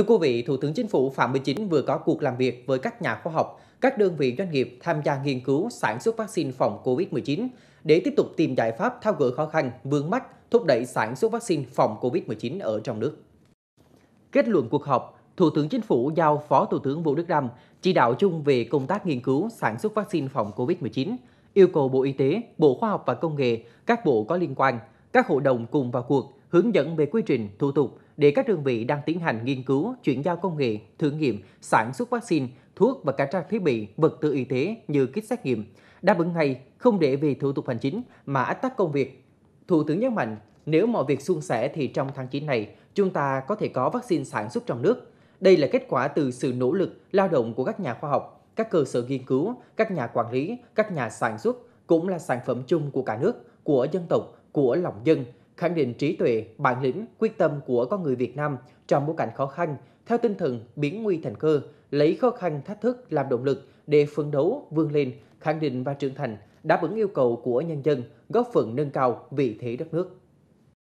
Thưa quý vị, Thủ tướng Chính phủ Phạm Minh Chính vừa có cuộc làm việc với các nhà khoa học, các đơn vị doanh nghiệp tham gia nghiên cứu sản xuất vaccine phòng COVID-19 để tiếp tục tìm giải pháp tháo gỡ khó khăn, vướng mắt, thúc đẩy sản xuất vaccine phòng COVID-19 ở trong nước. Kết luận cuộc họp, Thủ tướng Chính phủ giao Phó Thủ tướng Vũ Đức Đam chỉ đạo chung về công tác nghiên cứu sản xuất vaccine phòng COVID-19, yêu cầu Bộ Y tế, Bộ Khoa học và Công nghệ, các bộ có liên quan, các hội đồng cùng vào cuộc – hướng dẫn về quy trình, thủ tục để các đơn vị đang tiến hành nghiên cứu, chuyển giao công nghệ, thử nghiệm, sản xuất vaccine, thuốc và cả trang thiết bị, vật tư y tế như kit xét nghiệm, đáp ứng ngay, không để vì thủ tục hành chính mà ách tắc công việc. Thủ tướng nhấn mạnh, nếu mọi việc suôn sẻ thì trong tháng 9 này, chúng ta có thể có vaccine sản xuất trong nước. Đây là kết quả từ sự nỗ lực, lao động của các nhà khoa học, các cơ sở nghiên cứu, các nhà quản lý, các nhà sản xuất, cũng là sản phẩm chung của cả nước, của dân tộc, của lòng dân, khẳng định trí tuệ, bản lĩnh, quyết tâm của con người Việt Nam trong bối cảnh khó khăn, theo tinh thần biến nguy thành cơ, lấy khó khăn thách thức làm động lực để phấn đấu vươn lên, khẳng định và trưởng thành, đáp ứng yêu cầu của nhân dân, góp phần nâng cao vị thế đất nước.